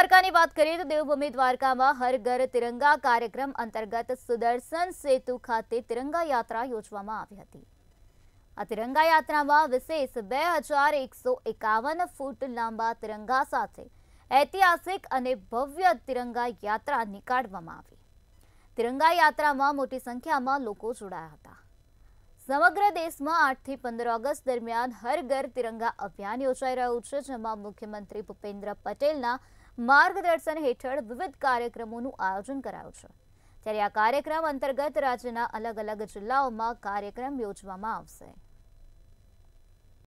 અરકાની વાત કરીએ તો દેવભૂમિ દ્વારકામાં હર ઘર તિરંગા કાર્યક્રમ અંતર્ગત સુદર્શન સેતુ ખાતે તિરંગા યાત્રા યોજવામાં આવી હતી આ તિરંગા યાત્રામાં વિશેષ 2151 ફૂટ લાંબો તિરંગા સાથે ઐતિહાસિક અને ભવ્ય તિરંગા યાત્રા નિકાળવામાં આવી તિરંગા યાત્રામાં મોટી સંખ્યામાં લોકો જોડાયા હતા સમગ્ર દેશમાં 8 થી 15 ઓગસ્ટ દરમિયાન હર ઘર તિરંગા અભિયાન યોજાઈ રહ્યું છે જેમાં મુખ્યમંત્રી ભૂપેન્દ્ર પટેલના માર્ગદર્શન હેઠળ વિવિધ કાર્યક્રમોનું આયોજન કરાયું છે ત્યારે આ કાર્યક્રમ અંતર્ગત રાજ્યના અલગ અલગ જિલ્લાઓમાં કાર્યક્રમ યોજવામાં આવશે